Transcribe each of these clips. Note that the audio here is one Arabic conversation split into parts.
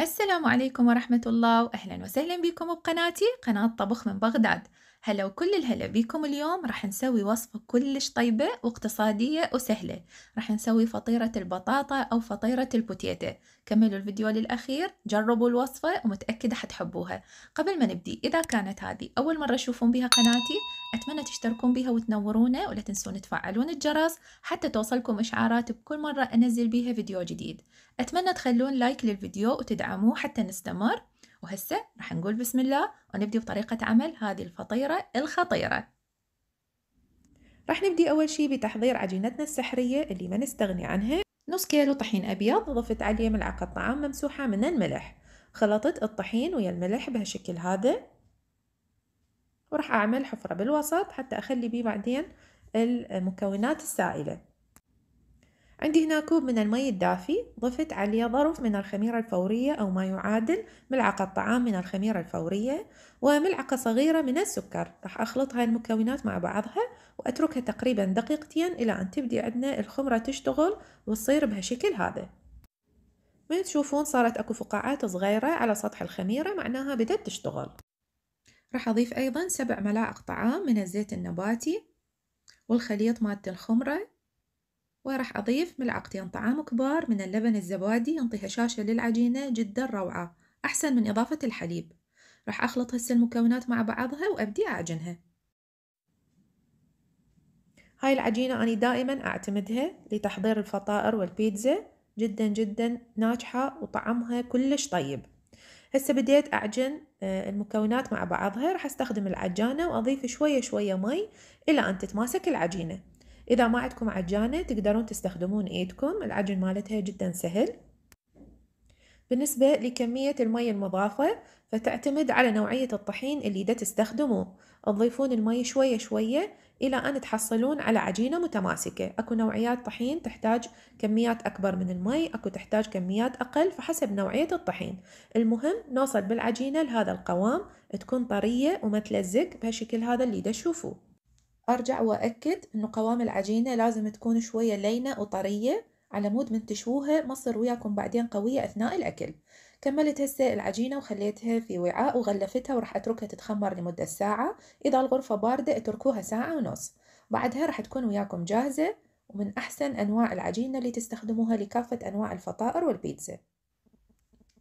السلام عليكم ورحمة الله وأهلا وسهلا بكم بقناتي قناة طبخ من بغداد هلا وكل الهلا بيكم اليوم رح نسوي وصفة كلش طيبة واقتصادية وسهلة رح نسوي فطيرة البطاطا أو فطيرة البوتيتا كملوا الفيديو للأخير جربوا الوصفة ومتأكدة حتحبوها قبل ما نبدي إذا كانت هذه أول مرة تشوفون بها قناتي أتمنى تشتركون بها وتنورونا ولا تنسون تفعلون الجرس حتى توصلكم إشعارات بكل مرة أنزل بيها فيديو جديد أتمنى تخلون لايك للفيديو وتدعموه حتى نستمر وهسه راح نقول بسم الله ونبدي بطريقة عمل هذه الفطيرة الخطيرة راح نبدي أول شي بتحضير عجينتنا السحرية اللي ما نستغني عنها نص كيلو طحين أبيض ضفت عليه ملعقة طعام ممسوحة من الملح خلطت الطحين ويا الملح بهالشكل هذا وراح أعمل حفرة بالوسط حتى أخلي بيه بعدين المكونات السائلة عندي هنا كوب من المي الدافي ضفت عليه ظرف من الخميرة الفورية أو ما يعادل ملعقة طعام من الخميرة الفورية وملعقة صغيرة من السكر راح أخلط هاي المكونات مع بعضها وأتركها تقريبا دقيقتين إلى أن تبدي عندنا الخمرة تشتغل وتصير بهالشكل هذا من تشوفون صارت أكو فقاعات صغيرة على سطح الخميرة معناها بدت تشتغل راح أضيف أيضا سبع ملاعق طعام من الزيت النباتي والخليط مادة الخمرة وراح أضيف ملعقتين طعام كبار من اللبن الزبادي ينطي هشاشة للعجينة جدا روعة أحسن من إضافة الحليب راح أخلط هسه المكونات مع بعضها وأبدي أعجنها هاي العجينة أنا دائما أعتمدها لتحضير الفطائر والبيتزا جدا جدا ناجحة وطعمها كلش طيب هسه بديت أعجن آه، المكونات مع بعضها راح أستخدم العجانة وأضيف شوية شوية مي إلى أن تتماسك العجينة إذا ما عندكم عجانة تقدرون تستخدمون إيدكم العجن مالتها جدا سهل بالنسبة لكمية المي المضافة فتعتمد على نوعية الطحين اللي دا تستخدموه تضيفون المي شوية شوية إلى أن تحصلون على عجينة متماسكة أكو نوعيات طحين تحتاج كميات أكبر من المي أكو تحتاج كميات أقل فحسب نوعية الطحين المهم نوصل بالعجينة لهذا القوام تكون طرية وما تلزق بهالشكل هذا اللي دا تشوفوه أرجع وأكد إنه قوام العجينة لازم تكون شوية لينة وطرية على مود من تشووها ما تصير وياكم بعدين قوية أثناء الأكل كملت هسه العجينة وخليتها في وعاء وغلفتها وراح أتركها تتخمر لمدة ساعة إذا الغرفة باردة اتركوها ساعة ونص بعدها راح تكون وياكم جاهزة ومن أحسن أنواع العجينة اللي تستخدموها لكافة أنواع الفطائر والبيتزا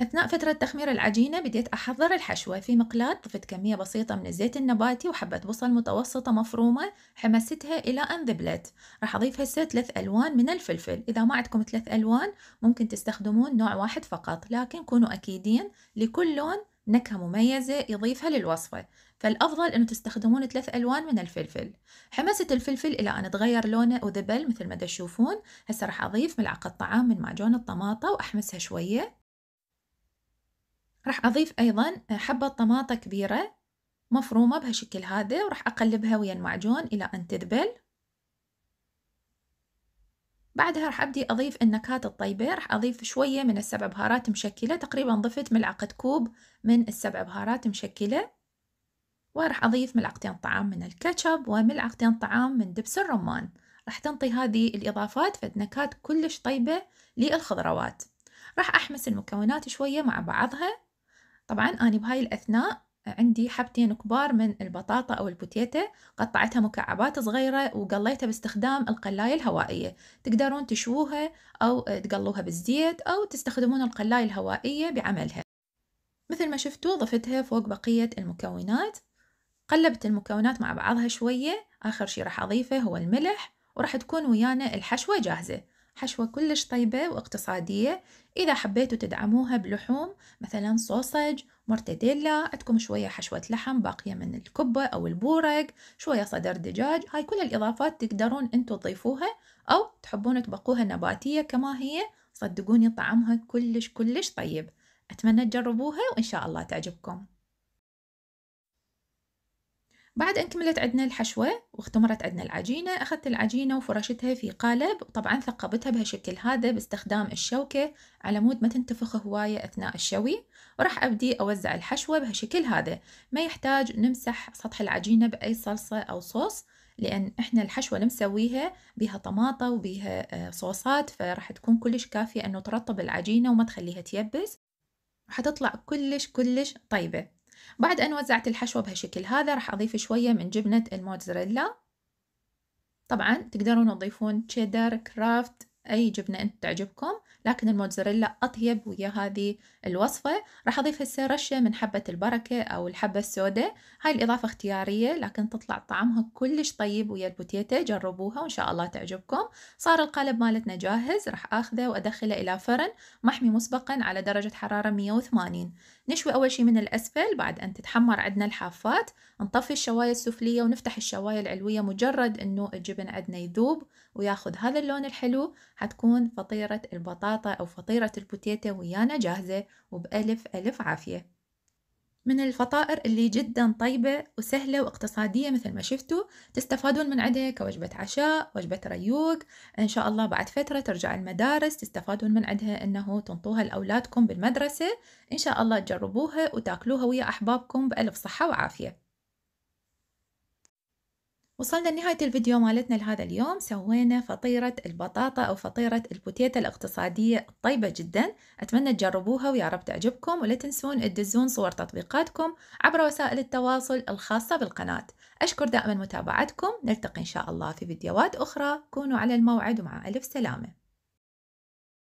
أثناء فترة تخمير العجينة بديت أحضر الحشوة في مقلاة ضفت كمية بسيطة من الزيت النباتي وحبة بصل متوسطة مفرومة حمستها إلى أن ذبلت راح أضيف هسه ثلاث ألوان من الفلفل إذا ما عندكم ثلاث ألوان ممكن تستخدمون نوع واحد فقط لكن كونوا أكيدين لكل لون نكهة مميزة يضيفها للوصفة فالأفضل أنه تستخدمون ثلاث ألوان من الفلفل حمسة الفلفل إلى أن تغير لونه وذبل مثل ما تشوفون هسه راح أضيف ملعقة طعام من معجون الطماطة وأحمسها شوية راح أضيف أيضا حبة طماطة كبيرة مفرومة بهالشكل هذا وراح أقلبها ويا المعجون إلى أن تذبل بعدها راح أبدي أضيف النكهات الطيبة راح أضيف شوية من السبع بهارات مشكلة تقريبا ضفت ملعقة كوب من السبع بهارات مشكلة وراح أضيف ملعقتين طعام من الكاتشب وملعقتين طعام من دبس الرمان راح تنطي هذه الإضافات فد نكهات كلش طيبة للخضروات راح أحمس المكونات شوية مع بعضها طبعا أنا بهاي الأثناء عندي حبتين كبار من البطاطا أو البوتيتا قطعتها مكعبات صغيرة وقليتها باستخدام القلاية الهوائية تقدرون تشووها أو تقلوها بالزيت أو تستخدمون القلاية الهوائية بعملها مثل ما شفتوا ضفتها فوق بقية المكونات قلبت المكونات مع بعضها شوية آخر شي راح أضيفه هو الملح وراح تكون ويانا الحشوة جاهزة حشوة كلش طيبة واقتصادية إذا حبيتوا تدعموها بلحوم مثلا صوصج مرتديلا عندكم شوية حشوة لحم باقية من الكبة أو البورق شوية صدر دجاج هاي كل الإضافات تقدرون أنتوا تضيفوها أو تحبون تبقوها نباتية كما هي صدقوني طعمها كلش كلش طيب أتمنى تجربوها وإن شاء الله تعجبكم بعد أن كملت عندنا الحشوة واختمرت عندنا العجينة أخذت العجينة وفرشتها في قالب وطبعا ثقبتها بهالشكل هذا باستخدام الشوكة على مود ما تنتفخ هواية أثناء الشوي وراح أبدي أوزع الحشوة بهالشكل هذا ما يحتاج نمسح سطح العجينة بأي صلصة أو صوص لأن إحنا الحشوة اللي مسويها بها طماطة وبها آه، صوصات فراح تكون كلش كافية أنه ترطب العجينة وما تخليها تيبس وحتطلع كلش كلش طيبة بعد أن وزعت الحشوة بهالشكل هذا راح أضيف شوية من جبنة الموتزاريلا طبعا تقدرون تضيفون تشيدر كرافت أي جبنة أنت تعجبكم لكن الموتزاريلا أطيب ويا هذه الوصفة راح أضيف هسه رشة من حبة البركة أو الحبة السوداء هاي الإضافة اختيارية لكن تطلع طعمها كلش طيب ويا البوتيتا جربوها وإن شاء الله تعجبكم صار القالب مالتنا جاهز راح أخذه وأدخله إلى فرن محمي مسبقا على درجة حرارة 180 نشوي أول شي من الأسفل بعد أن تتحمر عندنا الحافات نطفي الشواية السفلية ونفتح الشواية العلوية مجرد أنه الجبن عندنا يذوب وياخذ هذا اللون الحلو حتكون فطيرة البطاطا أو فطيرة البوتيتا ويانا جاهزة وبألف ألف عافية من الفطائر اللي جدا طيبة وسهلة واقتصادية مثل ما شفتوا تستفادون من عدها كوجبة عشاء وجبة ريوق إن شاء الله بعد فترة ترجع المدارس تستفادون من عدها إنه تنطوها لأولادكم بالمدرسة إن شاء الله تجربوها وتاكلوها ويا أحبابكم بألف صحة وعافية وصلنا لنهاية الفيديو مالتنا لهذا اليوم سوينا فطيرة البطاطا أو فطيرة البوتيتا الاقتصادية الطيبة جدا أتمنى تجربوها ويا رب تعجبكم ولا تنسون تدزون صور تطبيقاتكم عبر وسائل التواصل الخاصة بالقناة أشكر دائما متابعتكم نلتقي إن شاء الله في فيديوهات أخرى كونوا على الموعد ومع ألف سلامة